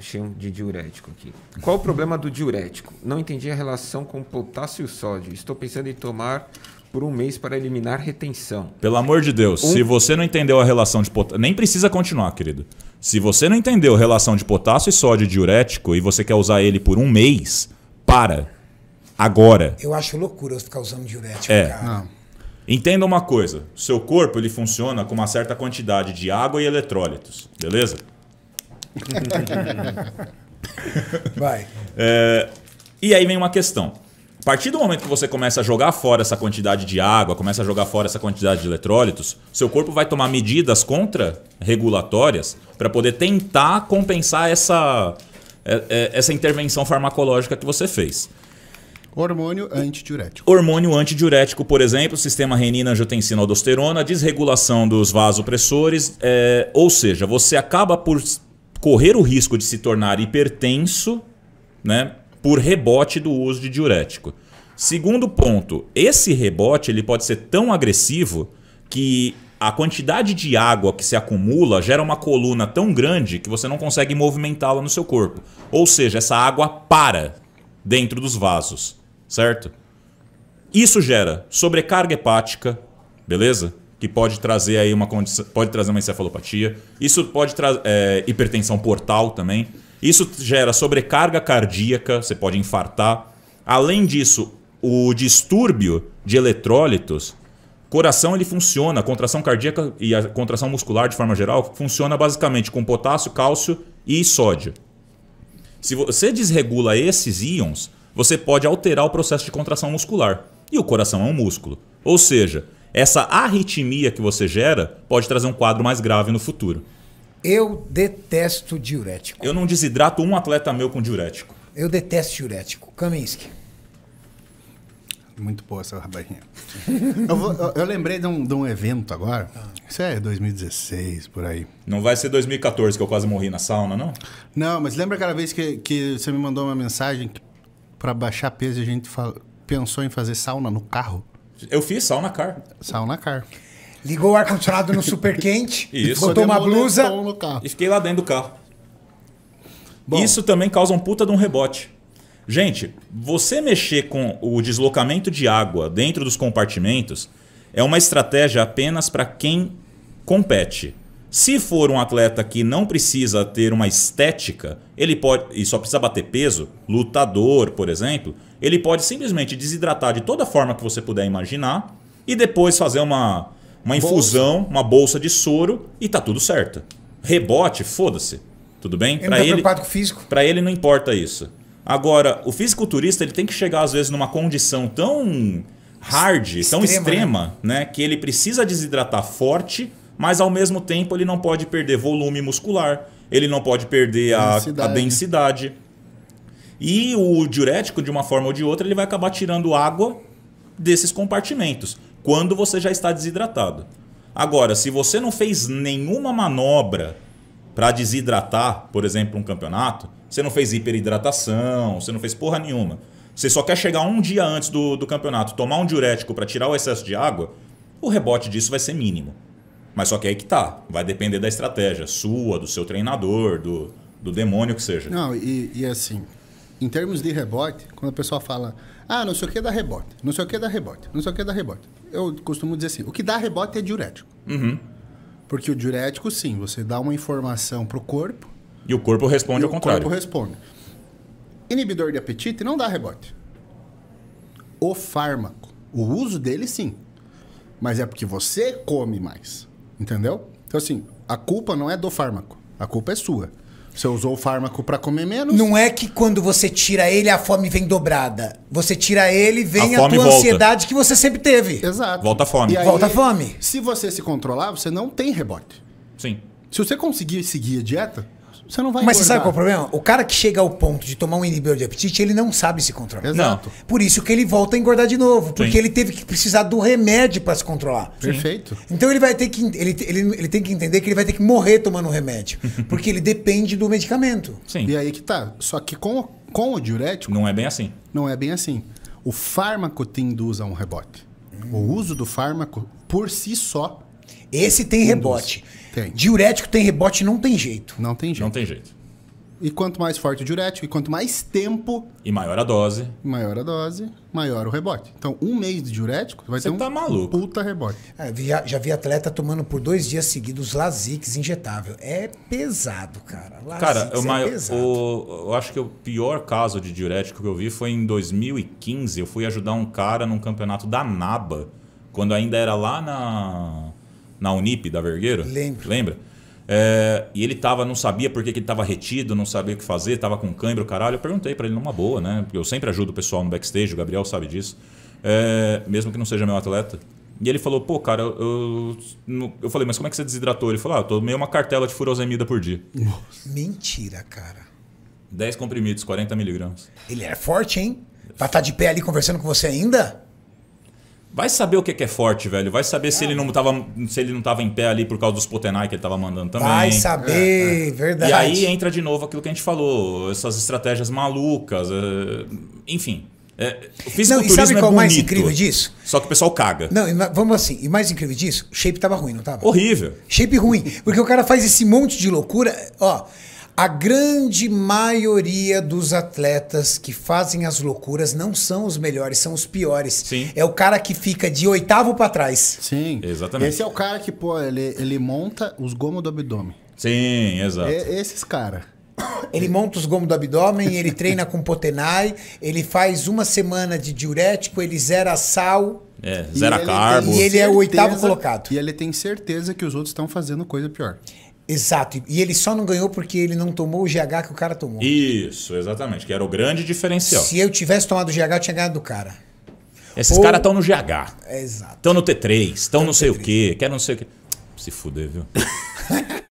Cheio de diurético aqui. Qual o problema do diurético? Não entendi a relação com potássio e sódio. Estou pensando em tomar por um mês para eliminar retenção. Pelo amor de Deus, um... se você não entendeu a relação de potássio. Nem precisa continuar, querido. Se você não entendeu a relação de potássio e sódio diurético e você quer usar ele por um mês, para. Agora. Eu acho loucura você ficar usando diurético, é. cara. Não. Entenda uma coisa: seu corpo ele funciona com uma certa quantidade de água e eletrólitos, beleza? Vai. É, e aí vem uma questão. A partir do momento que você começa a jogar fora essa quantidade de água, começa a jogar fora essa quantidade de eletrólitos, seu corpo vai tomar medidas contra-regulatórias para poder tentar compensar essa, é, é, essa intervenção farmacológica que você fez. Hormônio antidiurético. Hormônio antidiurético, por exemplo, sistema renina, angiotensina, aldosterona, desregulação dos vasopressores, é, ou seja, você acaba por correr o risco de se tornar hipertenso né, por rebote do uso de diurético. Segundo ponto, esse rebote ele pode ser tão agressivo que a quantidade de água que se acumula gera uma coluna tão grande que você não consegue movimentá-la no seu corpo. Ou seja, essa água para dentro dos vasos, certo? Isso gera sobrecarga hepática, beleza? que pode trazer aí uma condição, pode trazer uma encefalopatia. Isso pode trazer é, hipertensão portal também. Isso gera sobrecarga cardíaca, você pode infartar. Além disso, o distúrbio de eletrólitos, coração ele funciona, a contração cardíaca e a contração muscular de forma geral funciona basicamente com potássio, cálcio e sódio. Se você desregula esses íons, você pode alterar o processo de contração muscular. E o coração é um músculo. Ou seja, essa arritmia que você gera pode trazer um quadro mais grave no futuro. Eu detesto diurético. Eu não desidrato um atleta meu com diurético. Eu detesto diurético. Kaminsky. Muito boa essa barrinha. eu, eu, eu, lembrei de um, de um evento agora. Ah. Isso é 2016, por aí. Não vai ser 2014 que eu quase morri na sauna, não? Não, mas lembra aquela vez que, que você me mandou uma mensagem para baixar peso e a gente fala, pensou em fazer sauna no carro? Eu fiz sauna car. Sauna car. Ligou o ar-condicionado no super quente, Isso. botou uma blusa e fiquei lá dentro do carro. Bom. Isso também causa um puta de um rebote. Gente, você mexer com o deslocamento de água dentro dos compartimentos é uma estratégia apenas para quem compete. Se for um atleta que não precisa ter uma estética, ele pode e só precisa bater peso, lutador, por exemplo, ele pode simplesmente desidratar de toda forma que você puder imaginar e depois fazer uma, uma infusão, bolsa. uma bolsa de soro e tá tudo certo. Rebote, foda-se. Tudo bem? Para ele, tá físico. Para ele não importa isso. Agora, o fisiculturista ele tem que chegar às vezes numa condição tão hard, extrema, tão extrema, né? né, que ele precisa desidratar forte mas ao mesmo tempo ele não pode perder volume muscular, ele não pode perder a densidade. A densidade. E o diurético, de uma forma ou de outra, ele vai acabar tirando água desses compartimentos, quando você já está desidratado. Agora, se você não fez nenhuma manobra para desidratar, por exemplo, um campeonato, você não fez hiperidratação, você não fez porra nenhuma. Você só quer chegar um dia antes do, do campeonato, tomar um diurético para tirar o excesso de água, o rebote disso vai ser mínimo. Mas só que aí que tá. Vai depender da estratégia sua, do seu treinador, do, do demônio que seja. Não, e, e assim, em termos de rebote, quando a pessoa fala, ah, não sei o que dá rebote, não sei o que dá rebote, não sei o que dá rebote. Eu costumo dizer assim, o que dá rebote é diurético. Uhum. Porque o diurético, sim, você dá uma informação pro corpo. E o corpo responde ao contrário. O corpo responde. Inibidor de apetite não dá rebote. O fármaco, o uso dele, sim. Mas é porque você come mais. Entendeu? Então, assim, a culpa não é do fármaco. A culpa é sua. Você usou o fármaco para comer menos. Não é que quando você tira ele, a fome vem dobrada. Você tira ele, vem a, a tua volta. ansiedade que você sempre teve. Exato. Volta a fome. Aí, volta a fome. Se você se controlar, você não tem rebote. Sim. Se você conseguir seguir a dieta, você não vai Mas engordar. você sabe qual é o problema? O cara que chega ao ponto de tomar um inibidor de apetite, ele não sabe se controlar. Exato. Por isso que ele volta a engordar de novo, porque Sim. ele teve que precisar do remédio para se controlar. Perfeito. Então ele vai ter que ele, ele, ele tem que entender que ele vai ter que morrer tomando um remédio, porque ele depende do medicamento. Sim. E aí que tá. Só que com, com o diurético não é bem assim. Não é bem assim. O fármaco te induz a um rebote. Hum. O uso do fármaco por si só esse tem rebote. Tem. Diurético tem rebote, não tem jeito. Não tem jeito. Não tem jeito. E quanto mais forte o diurético, e quanto mais tempo. E maior a dose. Maior a dose, maior o rebote. Então, um mês de diurético vai ser ter tá um maluco. puta rebote. É, já vi atleta tomando por dois dias seguidos Lasix injetável. É pesado, cara. Lasix cara, é eu, é pesado. o, eu acho que o pior caso de diurético que eu vi foi em 2015. Eu fui ajudar um cara num campeonato da NABA, quando ainda era lá na na Unip da Vergueiro? Lembro. Lembra? É, e ele tava, não sabia por que, que ele tava retido, não sabia o que fazer, tava com cãibra, caralho. Eu perguntei para ele numa boa, né? Porque eu sempre ajudo o pessoal no backstage, o Gabriel sabe disso. É, mesmo que não seja meu atleta. E ele falou, pô, cara, eu, eu, falei, mas como é que você desidratou? Ele falou, ah, eu tomei uma cartela de furosemida por dia. Nossa. Mentira, cara. 10 comprimidos, 40 miligramas. Ele era é forte, hein? Pra estar tá de pé ali conversando com você ainda? Vai saber o que é forte, velho. Vai saber se ele não tava, se ele não tava em pé ali por causa dos Potenai que ele tava mandando também. Vai saber, é, é. verdade. E aí entra de novo aquilo que a gente falou, essas estratégias malucas, é, enfim. É, o fisiculturismo não, e sabe é qual é o mais incrível disso? Só que o pessoal caga. Não, vamos assim, e mais incrível disso, o shape tava ruim, não tava? Horrível. Shape ruim, porque o cara faz esse monte de loucura, ó. A grande maioria dos atletas que fazem as loucuras não são os melhores, são os piores. Sim. É o cara que fica de oitavo para trás. Sim. Exatamente. Esse é o cara que, pô, ele, ele monta os gomos do abdômen. Sim, exato. É, esses caras. Ele monta os gomos do abdômen, ele treina com Potenai, ele faz uma semana de diurético, ele zera sal. É, zera carbo. e ele é o oitavo colocado. E ele tem certeza que os outros estão fazendo coisa pior. Exato. E ele só não ganhou porque ele não tomou o GH que o cara tomou. Isso, exatamente. Que era o grande diferencial. Se eu tivesse tomado o GH, eu tinha ganhado do cara. Esses Ou... caras estão no GH. exato. Estão no T3, estão não sei T3. o quê, quer não sei o quê. Se fuder, viu?